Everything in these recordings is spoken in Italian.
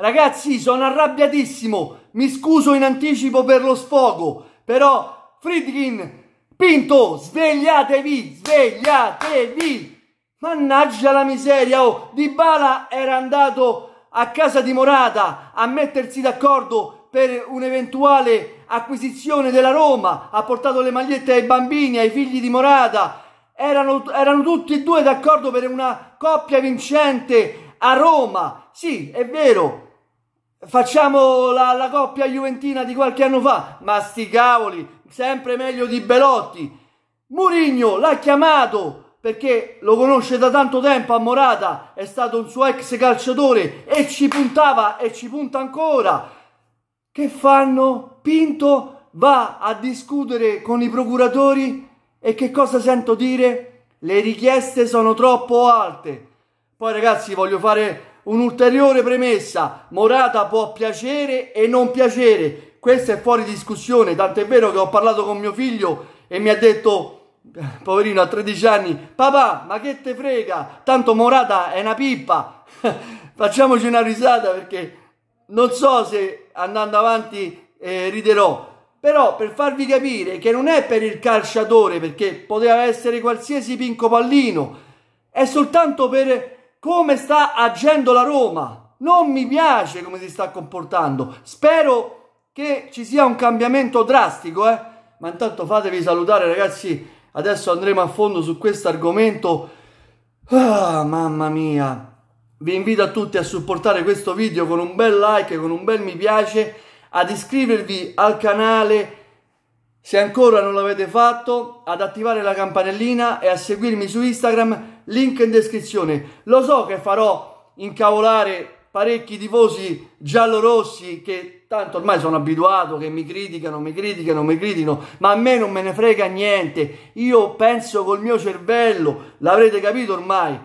Ragazzi, sono arrabbiatissimo. Mi scuso in anticipo per lo sfogo. Però, Friedkin, Pinto, svegliatevi, svegliatevi. Mannaggia la miseria, oh. Di Bala era andato a casa di Morata a mettersi d'accordo per un'eventuale acquisizione della Roma. Ha portato le magliette ai bambini, ai figli di Morata. Erano, erano tutti e due d'accordo per una coppia vincente a Roma. Sì, è vero, Facciamo la, la, coppia juventina di qualche anno fa, ma sti cavoli, sempre meglio di Belotti. Murigno l'ha chiamato perché lo conosce da tanto tempo a Morata, è stato un suo ex calciatore e ci puntava e ci punta ancora. Che fanno? Pinto va a discutere con i procuratori e che cosa sento dire? Le richieste sono troppo alte. Poi ragazzi voglio fare Un'ulteriore premessa, Morata può piacere e non piacere, questo è fuori discussione, tant'è vero che ho parlato con mio figlio e mi ha detto eh, poverino a 13 anni papà ma che te frega tanto Morata è una pippa facciamoci una risata perché non so se andando avanti eh, riderò però per farvi capire che non è per il calciatore perché poteva essere qualsiasi pinco pallino è soltanto per come sta agendo la Roma. Non mi piace come si sta comportando. Spero che ci sia un cambiamento drastico, eh? Ma intanto fatevi salutare, ragazzi. Adesso andremo a fondo su questo argomento. Ah, mamma mia. Vi invito a tutti a supportare questo video con un bel like, con un bel mi piace, ad iscrivervi al canale, se ancora non l'avete fatto, ad attivare la campanellina e a seguirmi su Instagram, link in descrizione. Lo so che farò incavolare parecchi tifosi giallorossi che tanto ormai sono abituato che mi criticano, mi criticano, mi criticano, ma a me non me ne frega niente. Io penso col mio cervello, l'avrete capito ormai.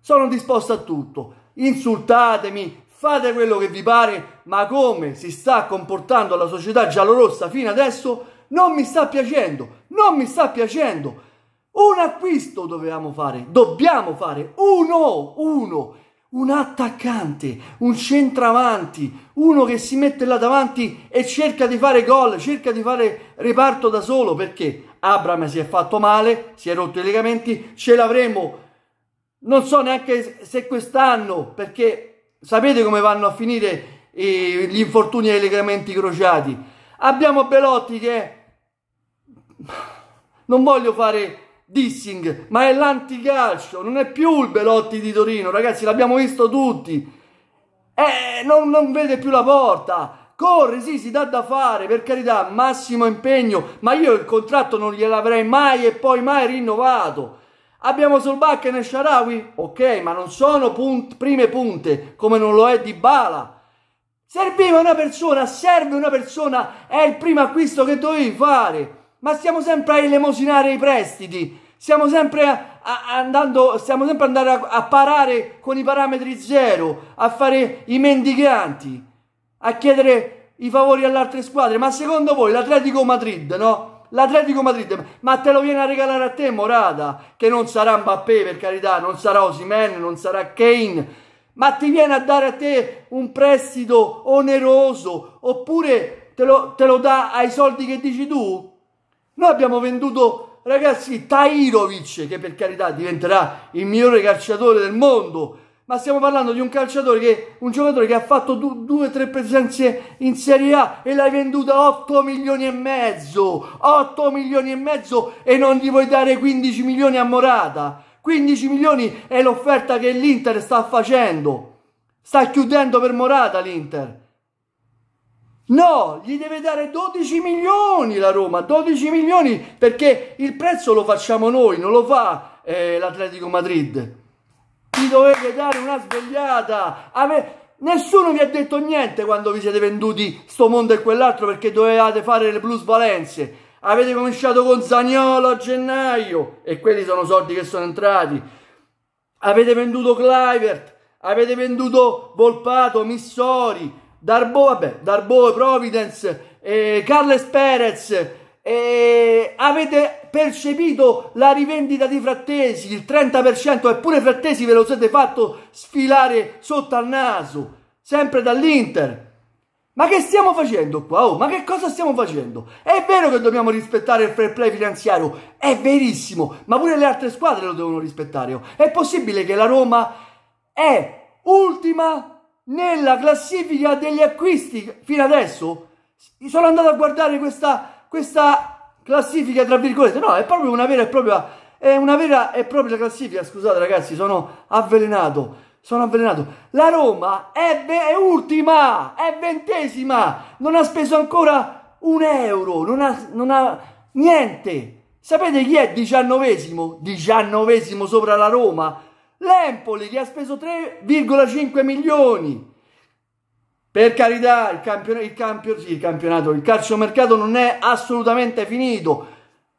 Sono disposto a tutto. Insultatemi, fate quello che vi pare, ma come si sta comportando la società giallorossa fino adesso non mi sta piacendo, non mi sta piacendo. Un acquisto dovevamo fare, dobbiamo fare, uno, uno, un attaccante, un centravanti, uno che si mette là davanti e cerca di fare gol, cerca di fare reparto da solo perché Abram si è fatto male, si è rotto i legamenti, ce l'avremo non so neanche se quest'anno perché sapete come vanno a finire eh, gli infortuni ai legamenti crociati. Abbiamo Belotti che è non voglio fare dissing, ma è l'anticalcio, non è più il Belotti di Torino, ragazzi, l'abbiamo visto tutti. Eh, non, non, vede più la porta. Corre, sì, si dà da fare, per carità, massimo impegno, ma io il contratto non gliel'avrei mai e poi mai rinnovato. Abbiamo Solbakken e Sharawi? Ok, ma non sono punt prime punte, come non lo è Di Bala. Serviva una persona, serve una persona, è il primo acquisto che dovevi fare ma stiamo sempre a elemosinare i prestiti, stiamo sempre a, a, andando, stiamo sempre andando a, a parare con i parametri zero, a fare i mendicanti, a chiedere i favori alle altre squadre. Ma secondo voi l'Atletico Madrid, no? L'Atletico Madrid, ma te lo viene a regalare a te Morata, che non sarà Mbappé per carità, non sarà Osimen, non sarà Kane, ma ti viene a dare a te un prestito oneroso oppure te lo, te lo dà ai soldi che dici tu? Noi abbiamo venduto, ragazzi, Tairovic, che per carità diventerà il migliore calciatore del mondo, ma stiamo parlando di un calciatore che un giocatore che ha fatto due o tre presenze in Serie A e l'hai venduta 8 milioni e mezzo 8 milioni e mezzo e non gli vuoi dare 15 milioni a Morata 15 milioni è l'offerta che l'Inter sta facendo sta chiudendo per Morata l'Inter No, gli deve dare 12 milioni la Roma, 12 milioni perché il prezzo lo facciamo noi, non lo fa eh, l'Atletico Madrid. Gli dovete dare una svegliata. Ave... Nessuno vi ha detto niente quando vi siete venduti sto mondo e quell'altro perché dovevate fare le plusvalenze. Avete cominciato con Zagnolo a gennaio e quelli sono soldi che sono entrati. Avete venduto Clivert, avete venduto Volpato, Missori, Darbo, vabbè, Darbo, Providence, eh, Carles Perez, eh, avete percepito la rivendita di Frattesi, il 30%, eppure Frattesi ve lo siete fatto sfilare sotto al naso, sempre dall'Inter. Ma che stiamo facendo qua? Oh, ma che cosa stiamo facendo? È vero che dobbiamo rispettare il fair play finanziario, è verissimo, ma pure le altre squadre lo devono rispettare. Oh. È possibile che la Roma è ultima nella classifica degli acquisti fino adesso sono andato a guardare questa, questa classifica tra virgolette no è proprio una vera e propria è una vera e propria classifica scusate ragazzi sono avvelenato sono avvelenato la Roma è, è ultima è ventesima non ha speso ancora un euro non ha, non ha niente sapete chi è diciannovesimo diciannovesimo sopra la Roma L'Empoli che ha speso 3,5 milioni. Per carità, il, campion- il, campion- sì, il campionato, il calciomercato non è assolutamente finito,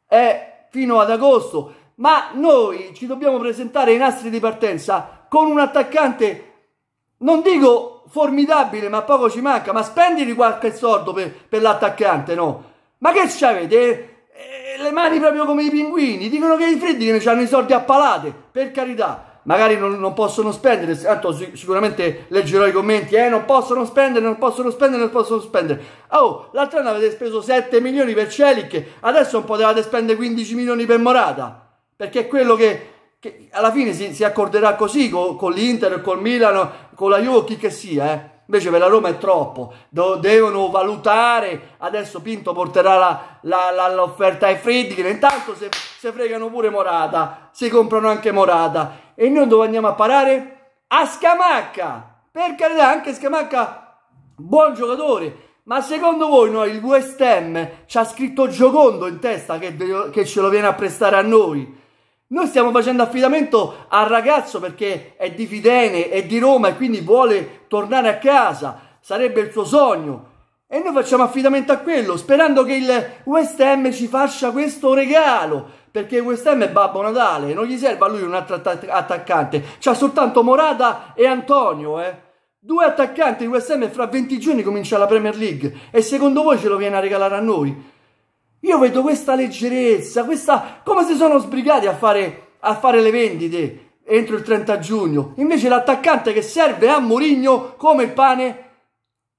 è fino ad agosto, ma noi ci dobbiamo presentare ai nastri di partenza con un attaccante, non dico formidabile, ma poco ci manca, ma spendili qualche soldo per, per l'attaccante, no? Ma che ci avete? Eh, eh, le mani proprio come i pinguini, dicono che i freddi che ne hanno i soldi a palate, per carità magari non, non possono spendere, tanto sicuramente leggerò i commenti, eh, non possono spendere, non possono spendere, non possono spendere. Oh, l'altro anno avete speso 7 milioni per Celic, adesso non potevate spendere 15 milioni per Morata, perché è quello che, che alla fine si, si accorderà così con, con l'Inter, col Milano, con la Juve, chi che sia, eh. Invece per la Roma è troppo, Do, devono valutare, adesso Pinto porterà l'offerta ai Friedkin, intanto se se fregano pure Morata, si comprano anche Morata. E noi dove andiamo a parare? A Scamacca! Per carità, anche Scamacca, buon giocatore. Ma secondo voi noi il West Ham ci ha scritto Giocondo in testa che, che ce lo viene a prestare a noi? Noi stiamo facendo affidamento al ragazzo perché è di Fidene, è di Roma e quindi vuole tornare a casa. Sarebbe il suo sogno. E noi facciamo affidamento a quello, sperando che il West Ham ci faccia questo regalo perché West Ham è Babbo Natale, non gli serve a lui un altro att- attaccante, c'ha soltanto Morata e Antonio, eh. Due attaccanti di West Ham e fra 20 giorni comincia la Premier League e secondo voi ce lo viene a regalare a noi? Io vedo questa leggerezza, questa... come si sono sbrigati a fare, a fare le vendite entro il 30 giugno. Invece l'attaccante che serve a Mourinho come il pane,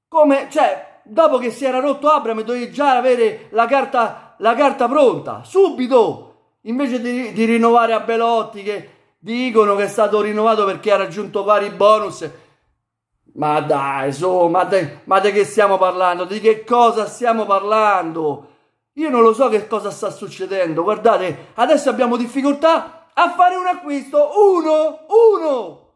come... cioè... Dopo che si era rotto Abram dovevi già avere la carta la carta pronta, subito! Invece di, di rinnovare a Belotti che dicono che è stato rinnovato perché ha raggiunto vari bonus, ma dai, so, ma, ma di che stiamo parlando? Di che cosa stiamo parlando? Io non lo so che cosa sta succedendo. Guardate, adesso abbiamo difficoltà a fare un acquisto. Uno, uno.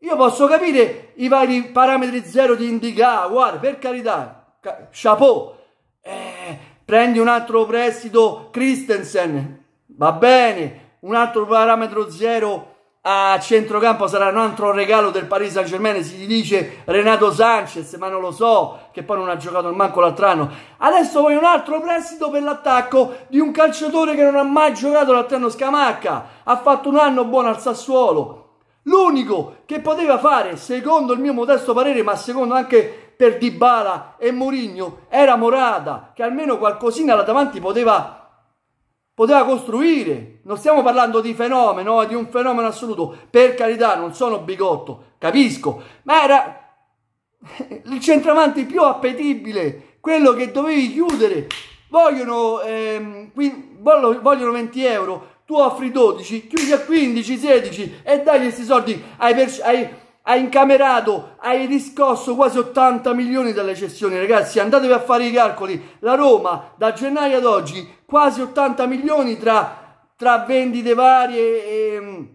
Io posso capire i vari parametri zero di Indica, guarda, per carità, chapeau. Eh, prendi un altro prestito, Christensen, Va bene, un altro parametro zero a centrocampo sarà un altro regalo del Paris Saint Germain si dice Renato Sanchez ma non lo so che poi non ha giocato manco l'altro anno adesso voglio un altro prestito per l'attacco di un calciatore che non ha mai giocato l'atterno Scamacca ha fatto un anno buono al Sassuolo l'unico che poteva fare secondo il mio modesto parere ma secondo anche per Dybala e Mourinho era Morata che almeno qualcosina là davanti poteva poteva costruire. Non stiamo parlando di fenomeno, di un fenomeno assoluto. Per carità, non sono bigotto, capisco, ma era il centravanti più appetibile, quello che dovevi chiudere. Vogliono, ehm, qui, vogliono 20 euro, tu offri 12, chiudi a 15, 16 e dai questi soldi. Hai, hai, hai, incamerato, hai riscosso quasi 80 milioni dalle cessioni. Ragazzi, andatevi a fare i calcoli. La Roma da gennaio ad oggi quasi 80 milioni tra, tra vendite varie e,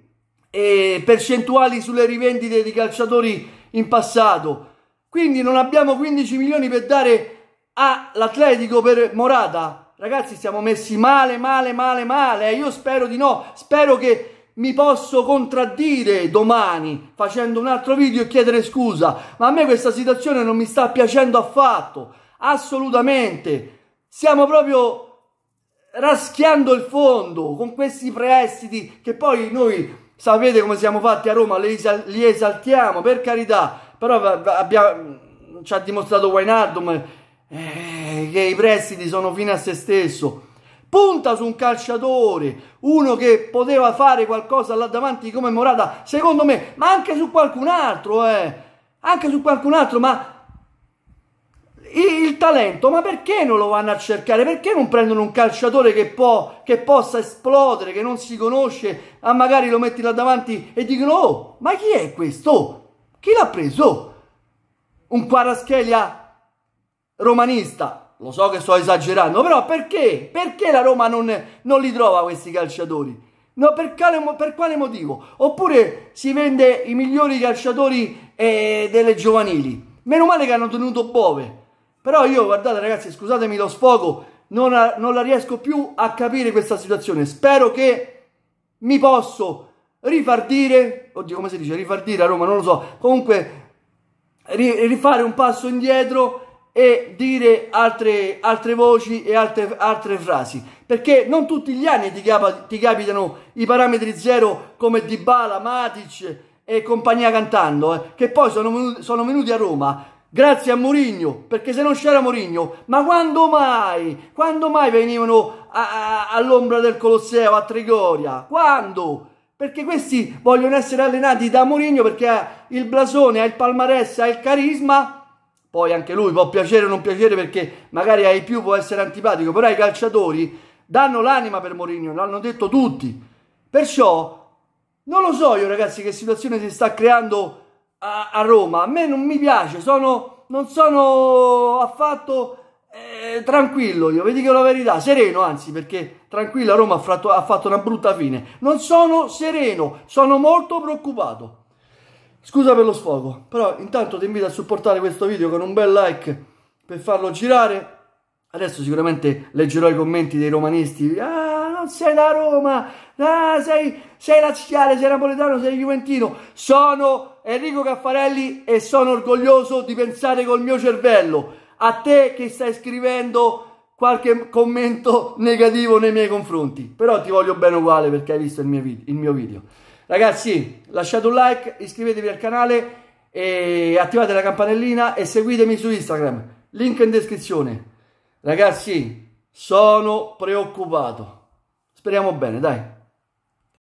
e percentuali sulle rivendite di calciatori in passato. Quindi non abbiamo 15 milioni per dare all'Atletico per Morata. Ragazzi, siamo messi male, male, male, male. Eh, io spero di no. Spero che mi posso contraddire domani facendo un altro video e chiedere scusa. Ma a me questa situazione non mi sta piacendo affatto. Assolutamente. Siamo proprio raschiando il fondo con questi prestiti che poi noi sapete come siamo fatti a Roma, li, esaltiamo per carità, però abbiamo, mm, ci ha dimostrato Wijnaldum eh, che i prestiti sono fine a se stesso. Punta su un calciatore, uno che poteva fare qualcosa là davanti come Morata, secondo me, ma anche su qualcun altro, eh. Anche su qualcun altro, ma il talento, ma perché non lo vanno a cercare? Perché non prendono un calciatore che, può, che possa esplodere, che non si conosce, a magari lo metti là davanti e dicono, oh, ma chi è questo? chi l'ha preso? Un Quaraschelia romanista? Lo so che sto esagerando, però perché? Perché la Roma non, non li trova questi calciatori? No, per, quale, per quale motivo? Oppure si vende i migliori calciatori eh, delle giovanili? Meno male che hanno tenuto Bove, però io, guardate ragazzi, scusatemi lo sfogo, non, a, non la riesco più a capire questa situazione. Spero che mi posso rifar dire, oddio come si dice, rifar dire a Roma, non lo so, comunque ri, rifare un passo indietro e dire altre, altre voci e altre, altre frasi perché non tutti gli anni ti, cap ti capitano i parametri zero come Dybala, Matic e compagnia cantando eh, che poi sono, sono venuti a Roma Grazie a Mourinho, perché se non c'era Mourinho, ma quando mai? Quando mai venivano all'ombra del Colosseo a Trigoria? Quando? Perché questi vogliono essere allenati da Mourinho perché ha il blasone, ha il palmarès, ha il carisma. Poi anche lui può piacere o non piacere perché magari ai più può essere antipatico, però i calciatori danno l'anima per Mourinho, l'hanno detto tutti. Perciò non lo so io ragazzi che situazione si sta creando a, a, Roma. A me non mi piace, sono, non sono affatto eh, tranquillo, io vi dico la verità, sereno anzi, perché tranquillo a Roma ha fatto, ha fatto una brutta fine. Non sono sereno, sono molto preoccupato. Scusa per lo sfogo, però intanto ti invito a supportare questo video con un bel like per farlo girare. Adesso sicuramente leggerò i commenti dei romanisti. Ah, non sei da Roma, ah, sei, sei laziale, sei napoletano, sei juventino. Sono Enrico Caffarelli e sono orgoglioso di pensare col mio cervello. A te che stai scrivendo qualche commento negativo nei miei confronti. Però ti voglio bene uguale perché hai visto il mio, video. Il mio video. Ragazzi, lasciate un like, iscrivetevi al canale e attivate la campanellina e seguitemi su Instagram. Link in descrizione. Ragazzi, sono preoccupato. Speriamo bene, dai.